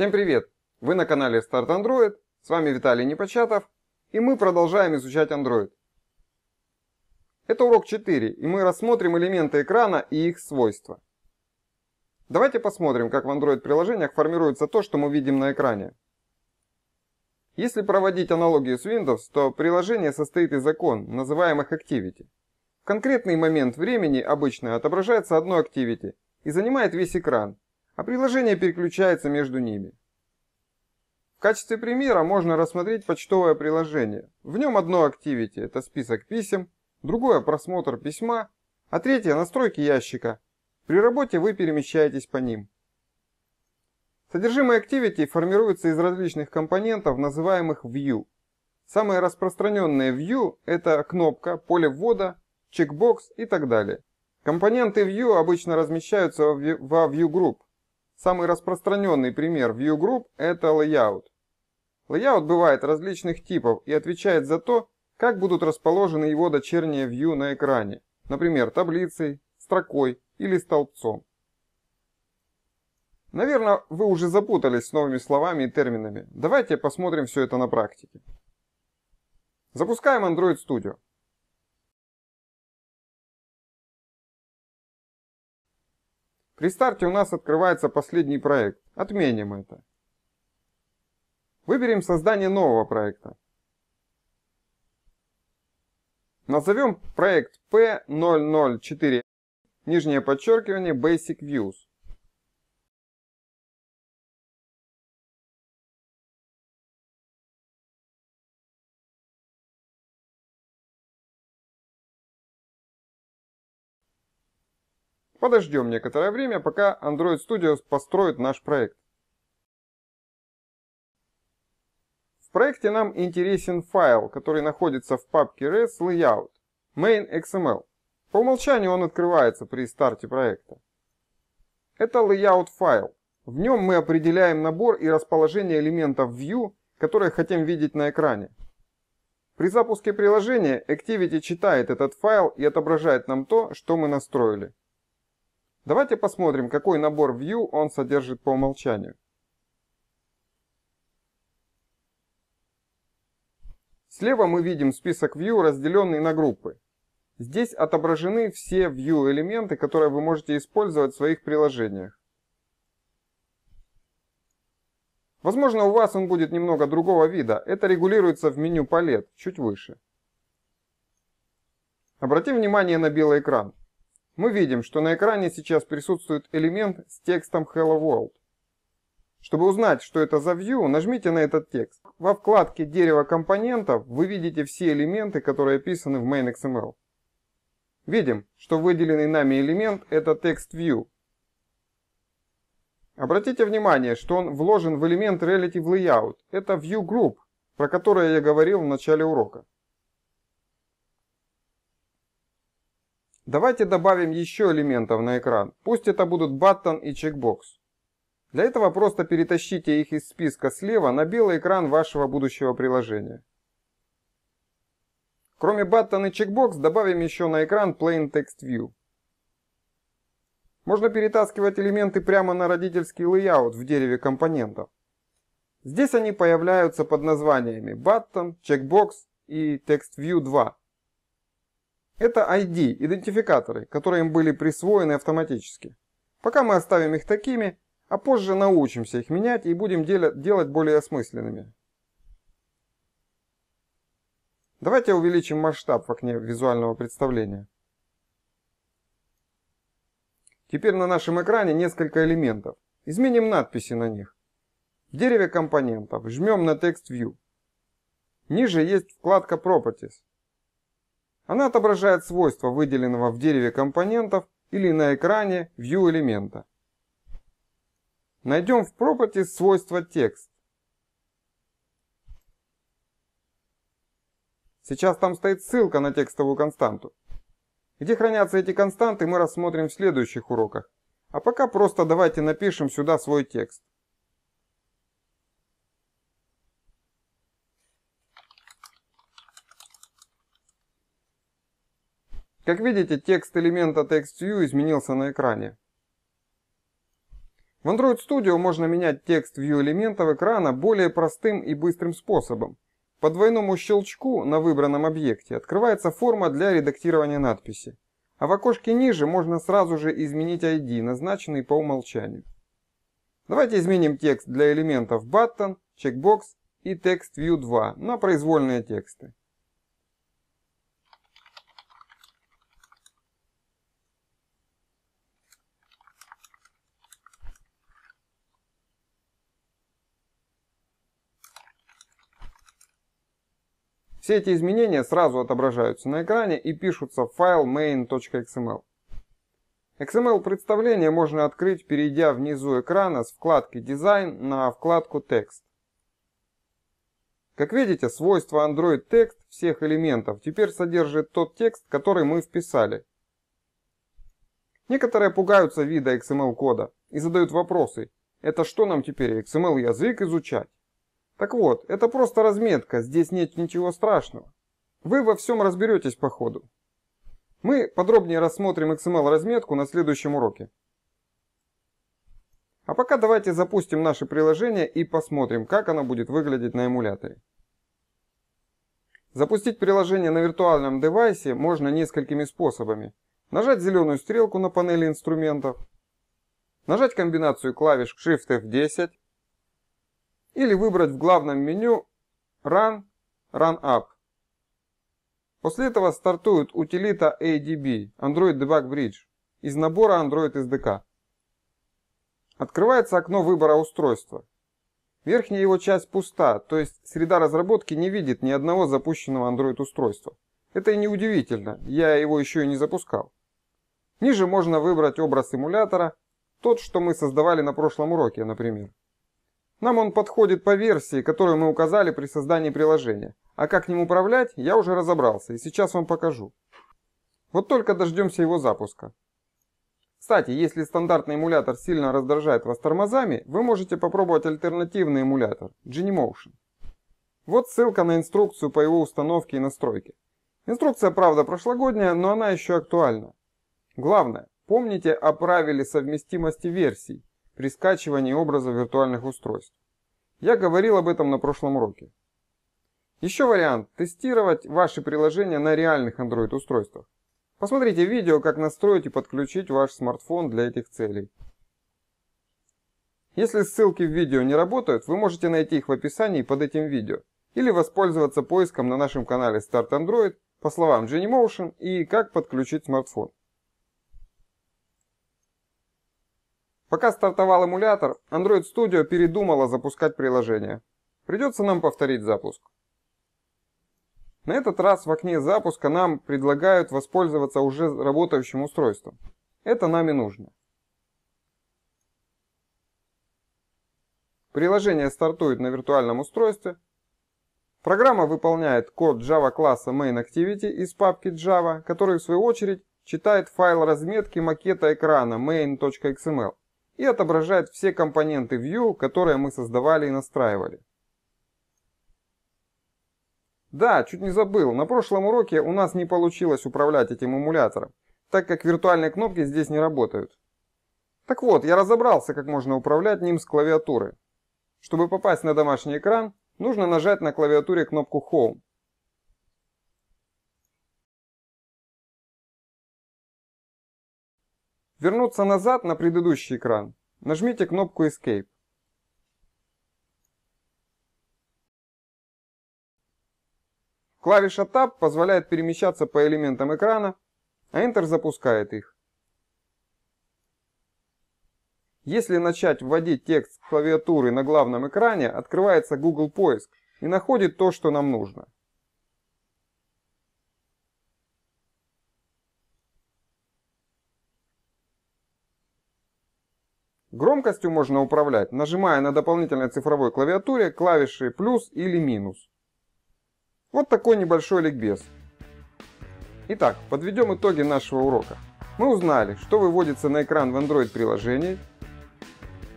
Всем привет! Вы на канале Start Android, с вами Виталий Непочатов, и мы продолжаем изучать Android. Это урок 4, и мы рассмотрим элементы экрана и их свойства. Давайте посмотрим, как в Android-приложениях формируется то, что мы видим на экране. Если проводить аналогию с Windows, то приложение состоит из окон, называемых Activity. В конкретный момент времени обычно отображается одно Activity и занимает весь экран, а приложение переключается между ними. В качестве примера можно рассмотреть почтовое приложение. В нем одно activity – это список писем, другое – просмотр письма, а третье – настройки ящика. При работе вы перемещаетесь по ним. Содержимое Activity формируется из различных компонентов, называемых View. Самые распространенные View – это кнопка, поле ввода, чекбокс и так далее. Компоненты View обычно размещаются во View Group, Самый распространенный пример View Group – это Layout. Layout бывает различных типов и отвечает за то, как будут расположены его дочерние View на экране, например, таблицей, строкой или столбцом. Наверное, вы уже запутались с новыми словами и терминами. Давайте посмотрим все это на практике. Запускаем Android Studio. При старте у нас открывается последний проект. Отменим это. Выберем создание нового проекта. Назовем проект P004, нижнее подчеркивание Basic Views. Подождем некоторое время, пока Android Studio построит наш проект. В проекте нам интересен файл, который находится в папке res layout main.xml. По умолчанию он открывается при старте проекта. Это layout файл. В нем мы определяем набор и расположение элементов view, которые хотим видеть на экране. При запуске приложения Activity читает этот файл и отображает нам то, что мы настроили. Давайте посмотрим, какой набор view он содержит по умолчанию. Слева мы видим список view, разделенный на группы. Здесь отображены все view элементы, которые вы можете использовать в своих приложениях. Возможно, у вас он будет немного другого вида. Это регулируется в меню палет, чуть выше. Обратим внимание на белый экран. Мы видим, что на экране сейчас присутствует элемент с текстом Hello World. Чтобы узнать, что это за view, нажмите на этот текст. Во вкладке «Дерево компонентов» вы видите все элементы, которые описаны в main.xml. Видим, что выделенный нами элемент – это текст view. Обратите внимание, что он вложен в элемент Relative Layout. Это view group, про который я говорил в начале урока. Давайте добавим еще элементов на экран, пусть это будут баттон и чекбокс. Для этого просто перетащите их из списка слева на белый экран вашего будущего приложения. Кроме баттон и чекбокс добавим еще на экран Plain Text View. Можно перетаскивать элементы прямо на родительский layout в дереве компонентов. Здесь они появляются под названиями Button, Checkbox и TextView 2. Это ID, идентификаторы, которые им были присвоены автоматически. Пока мы оставим их такими, а позже научимся их менять и будем делать более осмысленными. Давайте увеличим масштаб в окне визуального представления. Теперь на нашем экране несколько элементов. Изменим надписи на них. В дереве компонентов жмем на Text View. Ниже есть вкладка Properties. Она отображает свойства выделенного в дереве компонентов или на экране view элемента. Найдем в Property свойство текст. Сейчас там стоит ссылка на текстовую константу. Где хранятся эти константы, мы рассмотрим в следующих уроках. А пока просто давайте напишем сюда свой текст. Как видите, текст элемента TextView изменился на экране. В Android Studio можно менять текст view элементов экрана более простым и быстрым способом. По двойному щелчку на выбранном объекте открывается форма для редактирования надписи, а в окошке ниже можно сразу же изменить ID, назначенный по умолчанию. Давайте изменим текст для элементов Button, Checkbox и TextView 2 на произвольные тексты. Все эти изменения сразу отображаются на экране и пишутся в файл main.xml. XML представление можно открыть, перейдя внизу экрана с вкладки «Дизайн» на вкладку «Текст». Как видите, свойство Android Text всех элементов теперь содержит тот текст, который мы вписали. Некоторые пугаются вида XML-кода и задают вопросы. Это что нам теперь, XML-язык изучать? Так вот, это просто разметка, здесь нет ничего страшного. Вы во всем разберетесь по ходу. Мы подробнее рассмотрим XML-разметку эм на следующем уроке. А пока давайте запустим наше приложение и посмотрим, как оно будет выглядеть на эмуляторе. Запустить приложение на виртуальном девайсе можно несколькими способами. Нажать зеленую стрелку на панели инструментов, нажать комбинацию клавиш Shift F10, или выбрать в главном меню Run, Run Up. После этого стартует утилита ADB, Android Debug Bridge, из набора Android SDK. Открывается окно выбора устройства. Верхняя его часть пуста, то есть среда разработки не видит ни одного запущенного Android устройства. Это и не удивительно, я его еще и не запускал. Ниже можно выбрать образ эмулятора, тот, что мы создавали на прошлом уроке, например. Нам он подходит по версии, которую мы указали при создании приложения. А как ним управлять, я уже разобрался и сейчас вам покажу. Вот только дождемся его запуска. Кстати, если стандартный эмулятор сильно раздражает вас тормозами, вы можете попробовать альтернативный эмулятор Genymotion. Вот ссылка на инструкцию по его установке и настройке. Инструкция, правда, прошлогодняя, но она еще актуальна. Главное, помните о правиле совместимости версий при скачивании образа виртуальных устройств. Я говорил об этом на прошлом уроке. Еще вариант – тестировать ваши приложения на реальных Android-устройствах. Посмотрите видео, как настроить и подключить ваш смартфон для этих целей. Если ссылки в видео не работают, вы можете найти их в описании под этим видео или воспользоваться поиском на нашем канале Start Android по словам Genymotion и как подключить смартфон. Пока стартовал эмулятор, Android Studio передумала запускать приложение. Придется нам повторить запуск. На этот раз в окне запуска нам предлагают воспользоваться уже работающим устройством. Это нам и нужно. Приложение стартует на виртуальном устройстве. Программа выполняет код Java класса MainActivity из папки Java, который в свою очередь читает файл разметки макета экрана main.xml и отображает все компоненты View, которые мы создавали и настраивали. Да, чуть не забыл, на прошлом уроке у нас не получилось управлять этим эмулятором, так как виртуальные кнопки здесь не работают. Так вот, я разобрался, как можно управлять ним с клавиатуры. Чтобы попасть на домашний экран, нужно нажать на клавиатуре кнопку Home. Вернуться назад на предыдущий экран. Нажмите кнопку Escape. Клавиша Tab позволяет перемещаться по элементам экрана, а Enter запускает их. Если начать вводить текст с клавиатуры на главном экране, открывается Google поиск и находит то, что нам нужно. Громкостью можно управлять, нажимая на дополнительной цифровой клавиатуре клавиши плюс или минус. Вот такой небольшой ликбез. Итак, подведем итоги нашего урока. Мы узнали, что выводится на экран в Android приложении,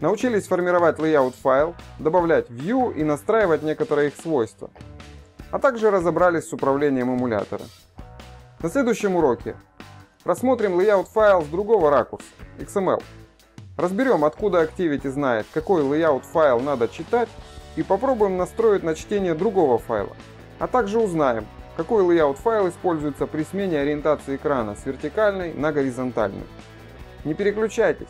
научились формировать layout файл, добавлять view и настраивать некоторые их свойства, а также разобрались с управлением эмулятора. На следующем уроке рассмотрим layout файл с другого ракурса, XML. Разберем, откуда Activity знает, какой layout файл надо читать и попробуем настроить на чтение другого файла. А также узнаем, какой layout файл используется при смене ориентации экрана с вертикальной на горизонтальную. Не переключайтесь,